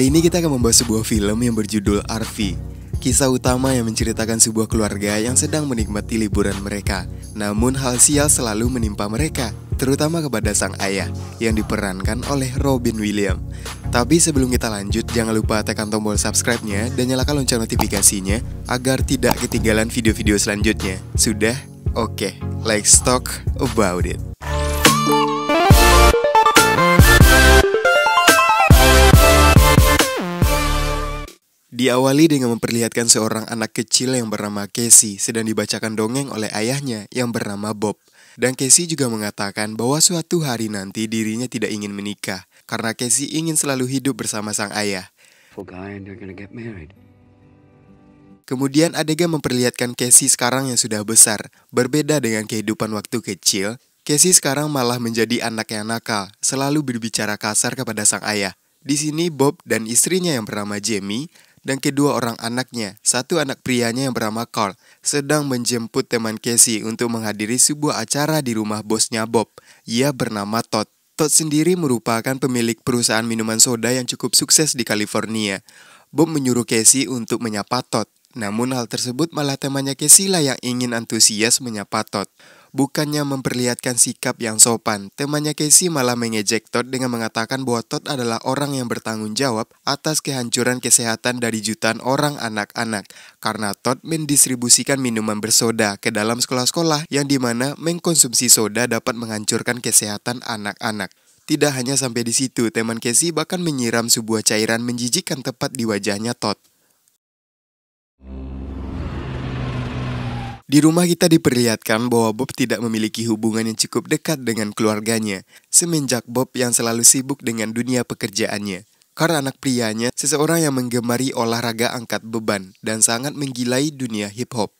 Kali ini kita akan membahas sebuah film yang berjudul Arfi. Kisah utama yang menceritakan sebuah keluarga yang sedang menikmati liburan mereka. Namun hal sial selalu menimpa mereka, terutama kepada sang ayah yang diperankan oleh Robin William. Tapi sebelum kita lanjut, jangan lupa tekan tombol subscribe-nya dan nyalakan lonceng notifikasinya agar tidak ketinggalan video-video selanjutnya. Sudah? Oke, okay, let's talk about it. Diawali dengan memperlihatkan seorang anak kecil yang bernama Casey sedang dibacakan dongeng oleh ayahnya yang bernama Bob. Dan Casey juga mengatakan bahwa suatu hari nanti dirinya tidak ingin menikah karena Casey ingin selalu hidup bersama sang ayah. Kemudian adegan memperlihatkan Casey sekarang yang sudah besar, berbeda dengan kehidupan waktu kecil. Casey sekarang malah menjadi anak yang nakal, selalu berbicara kasar kepada sang ayah. Di sini Bob dan istrinya yang bernama Jamie dan kedua orang anaknya, satu anak prianya yang bernama Carl, sedang menjemput teman Casey untuk menghadiri sebuah acara di rumah bosnya Bob. Ia bernama Todd. Todd sendiri merupakan pemilik perusahaan minuman soda yang cukup sukses di California. Bob menyuruh Casey untuk menyapa Todd, namun hal tersebut malah temannya Casey lah yang ingin antusias menyapa Todd bukannya memperlihatkan sikap yang sopan. Temannya Casey malah mengejek Todd dengan mengatakan bahwa Todd adalah orang yang bertanggung jawab atas kehancuran kesehatan dari jutaan orang anak-anak karena Todd mendistribusikan minuman bersoda ke dalam sekolah-sekolah yang dimana mengkonsumsi soda dapat menghancurkan kesehatan anak-anak. Tidak hanya sampai di situ, teman Casey bahkan menyiram sebuah cairan menjijikan tepat di wajahnya Todd. Di rumah kita diperlihatkan bahwa Bob tidak memiliki hubungan yang cukup dekat dengan keluarganya, semenjak Bob yang selalu sibuk dengan dunia pekerjaannya. Karena anak prianya, seseorang yang menggemari olahraga angkat beban dan sangat menggilai dunia hip-hop.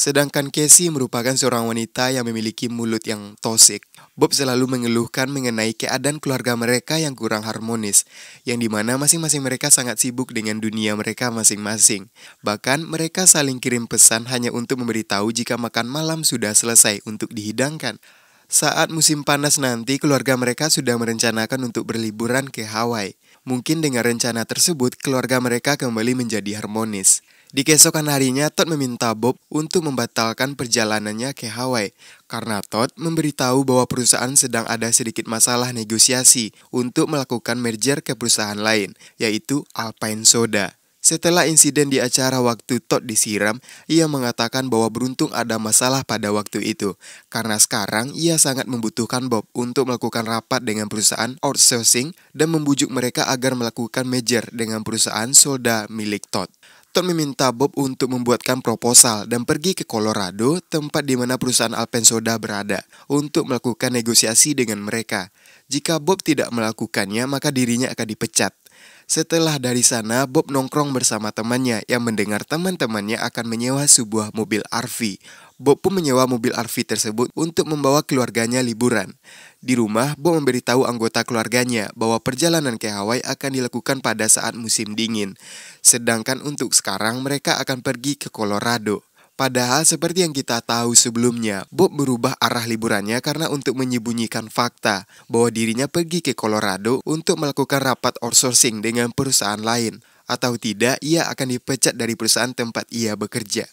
Sedangkan Casey merupakan seorang wanita yang memiliki mulut yang tosik Bob selalu mengeluhkan mengenai keadaan keluarga mereka yang kurang harmonis, yang dimana masing-masing mereka sangat sibuk dengan dunia mereka masing-masing. Bahkan mereka saling kirim pesan hanya untuk memberitahu jika makan malam sudah selesai untuk dihidangkan. Saat musim panas nanti, keluarga mereka sudah merencanakan untuk berliburan ke Hawaii. Mungkin dengan rencana tersebut, keluarga mereka kembali menjadi harmonis. Di keesokan harinya, Todd meminta Bob untuk membatalkan perjalanannya ke Hawaii karena Todd memberitahu bahwa perusahaan sedang ada sedikit masalah negosiasi untuk melakukan merger ke perusahaan lain, yaitu Alpine Soda. Setelah insiden di acara waktu Todd disiram, ia mengatakan bahwa beruntung ada masalah pada waktu itu, karena sekarang ia sangat membutuhkan Bob untuk melakukan rapat dengan perusahaan outsourcing dan membujuk mereka agar melakukan merger dengan perusahaan soda milik Todd. Tom meminta Bob untuk membuatkan proposal dan pergi ke Colorado, tempat di mana perusahaan Alpensoda berada, untuk melakukan negosiasi dengan mereka. Jika Bob tidak melakukannya, maka dirinya akan dipecat. Setelah dari sana, Bob nongkrong bersama temannya yang mendengar teman-temannya akan menyewa sebuah mobil RV. Bob pun menyewa mobil RV tersebut untuk membawa keluarganya liburan. Di rumah, Bo memberitahu anggota keluarganya bahwa perjalanan ke Hawaii akan dilakukan pada saat musim dingin. Sedangkan untuk sekarang mereka akan pergi ke Colorado. Padahal seperti yang kita tahu sebelumnya, Bob berubah arah liburannya karena untuk menyembunyikan fakta bahwa dirinya pergi ke Colorado untuk melakukan rapat outsourcing dengan perusahaan lain. Atau tidak, ia akan dipecat dari perusahaan tempat ia bekerja.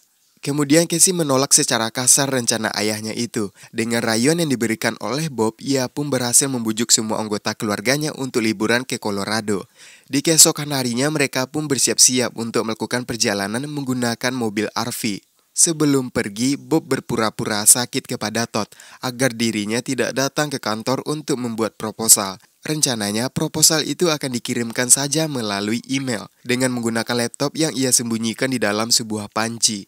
Kemudian Casey menolak secara kasar rencana ayahnya itu. Dengan rayuan yang diberikan oleh Bob, ia pun berhasil membujuk semua anggota keluarganya untuk liburan ke Colorado. Di keesokan harinya mereka pun bersiap-siap untuk melakukan perjalanan menggunakan mobil RV. Sebelum pergi, Bob berpura-pura sakit kepada Todd agar dirinya tidak datang ke kantor untuk membuat proposal. Rencananya, proposal itu akan dikirimkan saja melalui email dengan menggunakan laptop yang ia sembunyikan di dalam sebuah panci.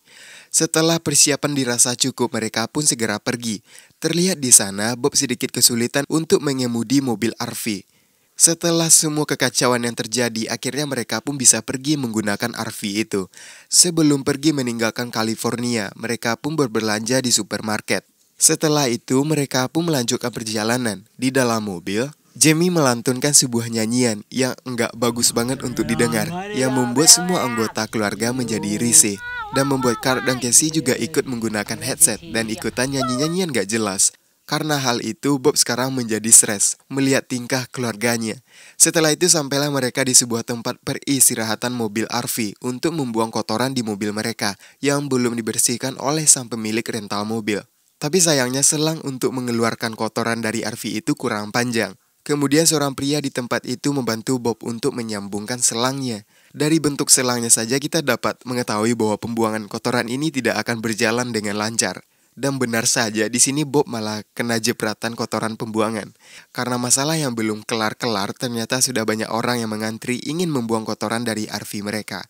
Setelah persiapan dirasa cukup, mereka pun segera pergi. Terlihat di sana, Bob sedikit kesulitan untuk mengemudi mobil RV. Setelah semua kekacauan yang terjadi, akhirnya mereka pun bisa pergi menggunakan RV itu. Sebelum pergi meninggalkan California, mereka pun berbelanja di supermarket. Setelah itu, mereka pun melanjutkan perjalanan. Di dalam mobil, Jamie melantunkan sebuah nyanyian yang enggak bagus banget untuk didengar, yang membuat semua anggota keluarga menjadi risih dan membuat Kar dan Casey juga ikut menggunakan headset dan ikutan nyanyi-nyanyian gak jelas. Karena hal itu, Bob sekarang menjadi stres melihat tingkah keluarganya. Setelah itu sampailah mereka di sebuah tempat peristirahatan mobil RV untuk membuang kotoran di mobil mereka yang belum dibersihkan oleh sang pemilik rental mobil. Tapi sayangnya selang untuk mengeluarkan kotoran dari RV itu kurang panjang. Kemudian seorang pria di tempat itu membantu Bob untuk menyambungkan selangnya. Dari bentuk selangnya saja kita dapat mengetahui bahwa pembuangan kotoran ini tidak akan berjalan dengan lancar. Dan benar saja di sini Bob malah kena jepratan kotoran pembuangan. Karena masalah yang belum kelar-kelar ternyata sudah banyak orang yang mengantri ingin membuang kotoran dari RV mereka.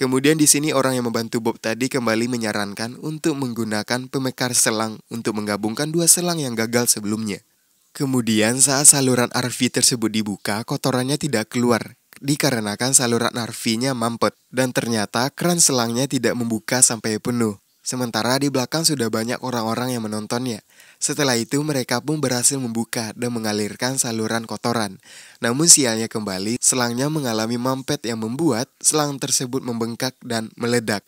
Kemudian di sini orang yang membantu Bob tadi kembali menyarankan untuk menggunakan pemekar selang untuk menggabungkan dua selang yang gagal sebelumnya. Kemudian saat saluran RV tersebut dibuka, kotorannya tidak keluar dikarenakan saluran rv mampet dan ternyata keran selangnya tidak membuka sampai penuh. Sementara di belakang sudah banyak orang-orang yang menontonnya. Setelah itu mereka pun berhasil membuka dan mengalirkan saluran kotoran. Namun sialnya kembali, selangnya mengalami mampet yang membuat selang tersebut membengkak dan meledak.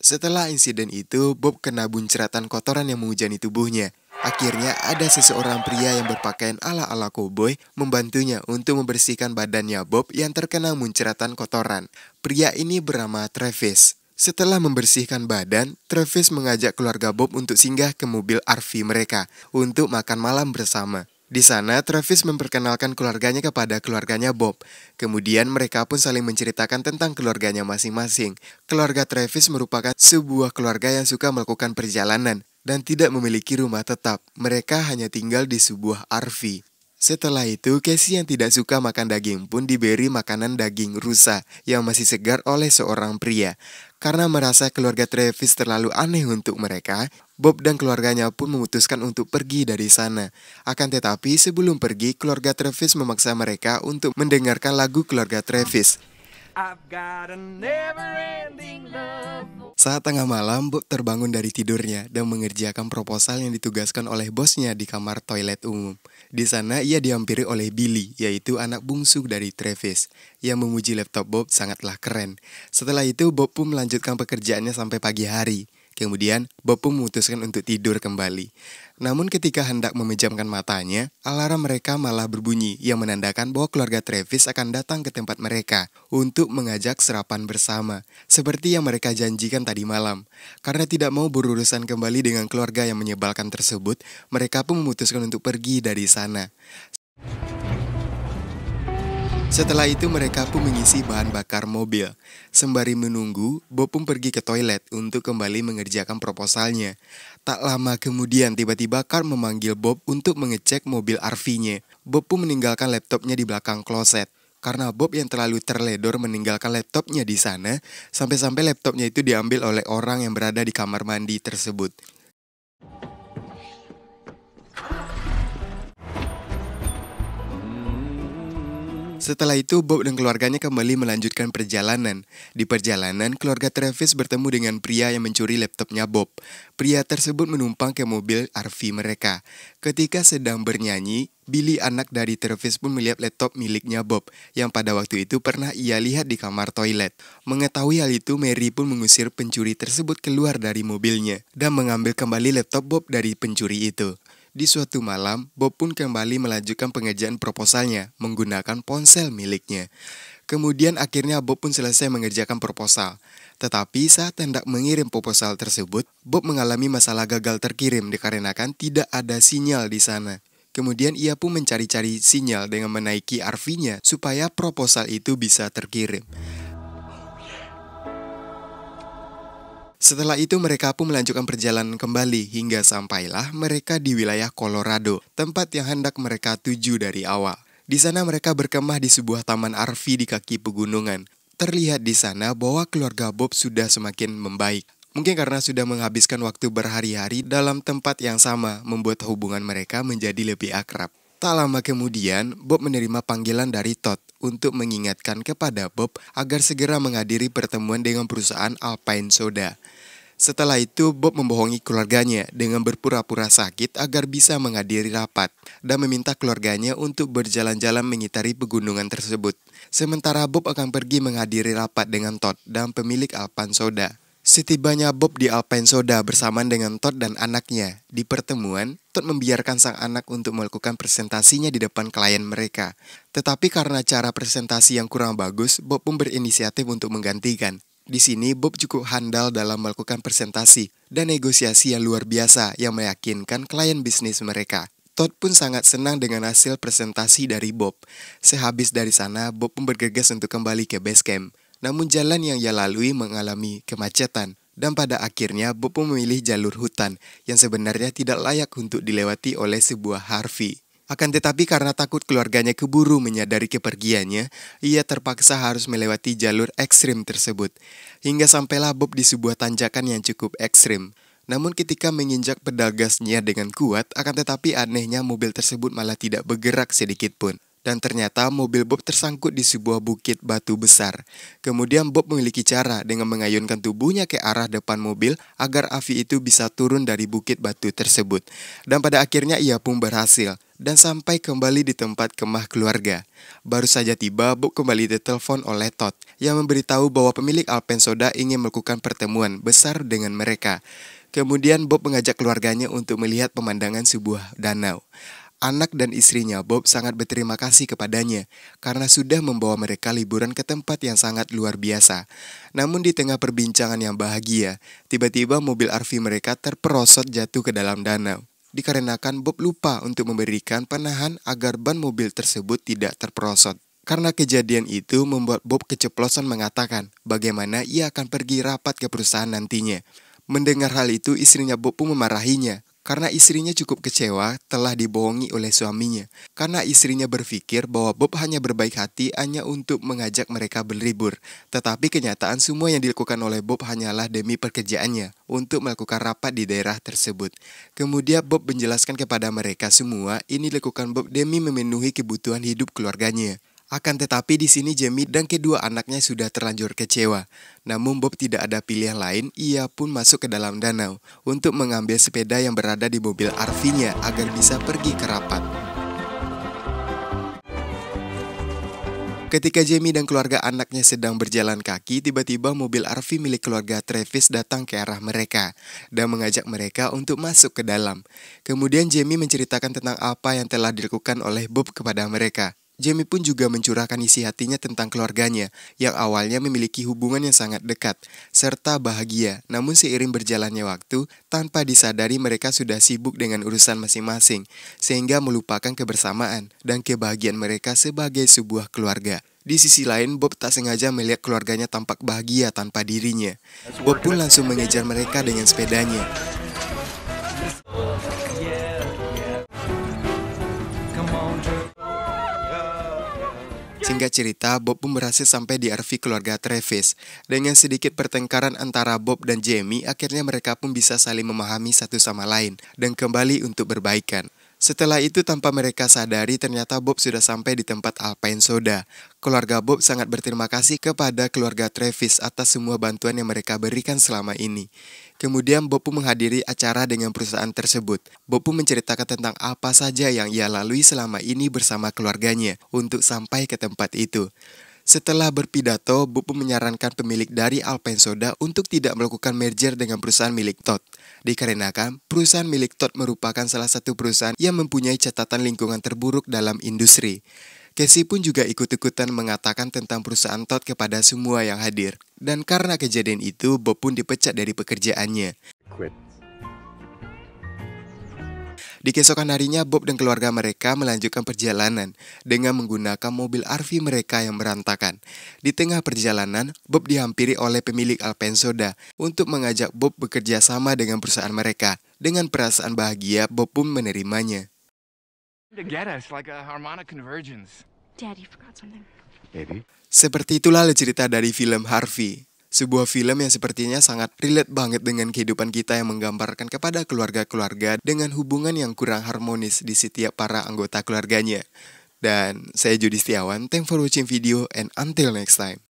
Setelah insiden itu, Bob kena buncratan kotoran yang menghujani tubuhnya. Akhirnya ada seseorang pria yang berpakaian ala-ala koboi membantunya untuk membersihkan badannya Bob yang terkena munceratan kotoran. Pria ini bernama Travis. Setelah membersihkan badan, Travis mengajak keluarga Bob untuk singgah ke mobil RV mereka untuk makan malam bersama. Di sana, Travis memperkenalkan keluarganya kepada keluarganya Bob. Kemudian mereka pun saling menceritakan tentang keluarganya masing-masing. Keluarga Travis merupakan sebuah keluarga yang suka melakukan perjalanan dan tidak memiliki rumah tetap. Mereka hanya tinggal di sebuah RV. Setelah itu, Casey yang tidak suka makan daging pun diberi makanan daging rusa yang masih segar oleh seorang pria. Karena merasa keluarga Travis terlalu aneh untuk mereka, Bob dan keluarganya pun memutuskan untuk pergi dari sana. Akan tetapi, sebelum pergi, keluarga Travis memaksa mereka untuk mendengarkan lagu keluarga Travis. Saat tengah malam, Bob terbangun dari tidurnya dan mengerjakan proposal yang ditugaskan oleh bosnya di kamar toilet umum. Di sana, ia diampiri oleh Billy, yaitu anak bungsu dari Travis, yang memuji laptop Bob sangatlah keren. Setelah itu, Bob pun melanjutkan pekerjaannya sampai pagi hari. Kemudian, Bob pun memutuskan untuk tidur kembali. Namun ketika hendak memejamkan matanya, alarm mereka malah berbunyi yang menandakan bahwa keluarga Travis akan datang ke tempat mereka untuk mengajak serapan bersama, seperti yang mereka janjikan tadi malam. Karena tidak mau berurusan kembali dengan keluarga yang menyebalkan tersebut, mereka pun memutuskan untuk pergi dari sana. Setelah itu mereka pun mengisi bahan bakar mobil. Sembari menunggu, Bob pun pergi ke toilet untuk kembali mengerjakan proposalnya. Tak lama kemudian tiba-tiba Carl memanggil Bob untuk mengecek mobil RV-nya. Bob pun meninggalkan laptopnya di belakang kloset. Karena Bob yang terlalu terledor meninggalkan laptopnya di sana, sampai-sampai laptopnya itu diambil oleh orang yang berada di kamar mandi tersebut. Setelah itu, Bob dan keluarganya kembali melanjutkan perjalanan. Di perjalanan, keluarga Travis bertemu dengan pria yang mencuri laptopnya Bob. Pria tersebut menumpang ke mobil RV mereka. Ketika sedang bernyanyi, Billy anak dari Travis pun melihat laptop miliknya Bob yang pada waktu itu pernah ia lihat di kamar toilet. Mengetahui hal itu, Mary pun mengusir pencuri tersebut keluar dari mobilnya dan mengambil kembali laptop Bob dari pencuri itu. Di suatu malam, Bob pun kembali melanjutkan pengerjaan proposalnya menggunakan ponsel miliknya. Kemudian akhirnya Bob pun selesai mengerjakan proposal. Tetapi saat hendak mengirim proposal tersebut, Bob mengalami masalah gagal terkirim dikarenakan tidak ada sinyal di sana. Kemudian ia pun mencari-cari sinyal dengan menaiki RV-nya supaya proposal itu bisa terkirim. Setelah itu mereka pun melanjutkan perjalanan kembali hingga sampailah mereka di wilayah Colorado, tempat yang hendak mereka tuju dari awal. Di sana mereka berkemah di sebuah taman arfi di kaki pegunungan. Terlihat di sana bahwa keluarga Bob sudah semakin membaik. Mungkin karena sudah menghabiskan waktu berhari-hari dalam tempat yang sama, membuat hubungan mereka menjadi lebih akrab. Tak lama kemudian, Bob menerima panggilan dari Todd untuk mengingatkan kepada Bob agar segera menghadiri pertemuan dengan perusahaan Alpine Soda. Setelah itu, Bob membohongi keluarganya dengan berpura-pura sakit agar bisa menghadiri rapat dan meminta keluarganya untuk berjalan-jalan mengitari pegunungan tersebut. Sementara Bob akan pergi menghadiri rapat dengan Todd dan pemilik Alpine Soda. Setibanya Bob di Soda bersamaan dengan Todd dan anaknya, di pertemuan, Todd membiarkan sang anak untuk melakukan presentasinya di depan klien mereka. Tetapi karena cara presentasi yang kurang bagus, Bob pun berinisiatif untuk menggantikan. Di sini, Bob cukup handal dalam melakukan presentasi dan negosiasi yang luar biasa yang meyakinkan klien bisnis mereka. Todd pun sangat senang dengan hasil presentasi dari Bob. Sehabis dari sana, Bob pun bergegas untuk kembali ke base camp. Namun jalan yang ia lalui mengalami kemacetan dan pada akhirnya Bob memilih jalur hutan yang sebenarnya tidak layak untuk dilewati oleh sebuah Harvey. Akan tetapi karena takut keluarganya keburu menyadari kepergiannya, ia terpaksa harus melewati jalur ekstrim tersebut. Hingga sampailah Bob di sebuah tanjakan yang cukup ekstrim. Namun ketika menginjak pedal gasnya dengan kuat, akan tetapi anehnya mobil tersebut malah tidak bergerak sedikit pun. Dan ternyata mobil Bob tersangkut di sebuah bukit batu besar. Kemudian Bob memiliki cara dengan mengayunkan tubuhnya ke arah depan mobil agar Avi itu bisa turun dari bukit batu tersebut. Dan pada akhirnya ia pun berhasil dan sampai kembali di tempat kemah keluarga. Baru saja tiba, Bob kembali ditelepon oleh Todd yang memberitahu bahwa pemilik Alpen Soda ingin melakukan pertemuan besar dengan mereka. Kemudian Bob mengajak keluarganya untuk melihat pemandangan sebuah danau. Anak dan istrinya Bob sangat berterima kasih kepadanya karena sudah membawa mereka liburan ke tempat yang sangat luar biasa. Namun di tengah perbincangan yang bahagia, tiba-tiba mobil RV mereka terperosot jatuh ke dalam danau. Dikarenakan Bob lupa untuk memberikan penahan agar ban mobil tersebut tidak terperosot. Karena kejadian itu membuat Bob keceplosan mengatakan bagaimana ia akan pergi rapat ke perusahaan nantinya. Mendengar hal itu, istrinya Bob pun memarahinya karena istrinya cukup kecewa telah dibohongi oleh suaminya. Karena istrinya berpikir bahwa Bob hanya berbaik hati hanya untuk mengajak mereka berlibur. Tetapi kenyataan semua yang dilakukan oleh Bob hanyalah demi pekerjaannya untuk melakukan rapat di daerah tersebut. Kemudian Bob menjelaskan kepada mereka semua ini dilakukan Bob demi memenuhi kebutuhan hidup keluarganya. Akan tetapi di sini Jamie dan kedua anaknya sudah terlanjur kecewa. Namun Bob tidak ada pilihan lain, ia pun masuk ke dalam danau untuk mengambil sepeda yang berada di mobil Arvinya agar bisa pergi ke rapat. Ketika Jamie dan keluarga anaknya sedang berjalan kaki, tiba-tiba mobil RV milik keluarga Travis datang ke arah mereka dan mengajak mereka untuk masuk ke dalam. Kemudian Jamie menceritakan tentang apa yang telah dilakukan oleh Bob kepada mereka. Jamie pun juga mencurahkan isi hatinya tentang keluarganya yang awalnya memiliki hubungan yang sangat dekat serta bahagia. Namun seiring berjalannya waktu, tanpa disadari mereka sudah sibuk dengan urusan masing-masing sehingga melupakan kebersamaan dan kebahagiaan mereka sebagai sebuah keluarga. Di sisi lain, Bob tak sengaja melihat keluarganya tampak bahagia tanpa dirinya. Bob pun langsung mengejar mereka dengan sepedanya. Hingga cerita, Bob pun berhasil sampai di RV keluarga Travis. Dengan sedikit pertengkaran antara Bob dan Jamie, akhirnya mereka pun bisa saling memahami satu sama lain dan kembali untuk berbaikan. Setelah itu tanpa mereka sadari ternyata Bob sudah sampai di tempat Alpine Soda. Keluarga Bob sangat berterima kasih kepada keluarga Travis atas semua bantuan yang mereka berikan selama ini. Kemudian Bob pun menghadiri acara dengan perusahaan tersebut. Bob pun menceritakan tentang apa saja yang ia lalui selama ini bersama keluarganya untuk sampai ke tempat itu. Setelah berpidato, Bob pun menyarankan pemilik dari Alpine Soda untuk tidak melakukan merger dengan perusahaan milik Todd dikarenakan perusahaan milik Todd merupakan salah satu perusahaan yang mempunyai catatan lingkungan terburuk dalam industri. Casey pun juga ikut-ikutan mengatakan tentang perusahaan Todd kepada semua yang hadir. Dan karena kejadian itu, Bob pun dipecat dari pekerjaannya. Quit. Di keesokan harinya, Bob dan keluarga mereka melanjutkan perjalanan dengan menggunakan mobil RV mereka yang berantakan. Di tengah perjalanan, Bob dihampiri oleh pemilik Alpensoda untuk mengajak Bob bekerja sama dengan perusahaan mereka. Dengan perasaan bahagia, Bob pun menerimanya. Seperti itulah cerita dari film Harvey. Sebuah film yang sepertinya sangat relate banget dengan kehidupan kita yang menggambarkan kepada keluarga-keluarga dengan hubungan yang kurang harmonis di setiap para anggota keluarganya. Dan saya Judi Setiawan, thank for watching video and until next time.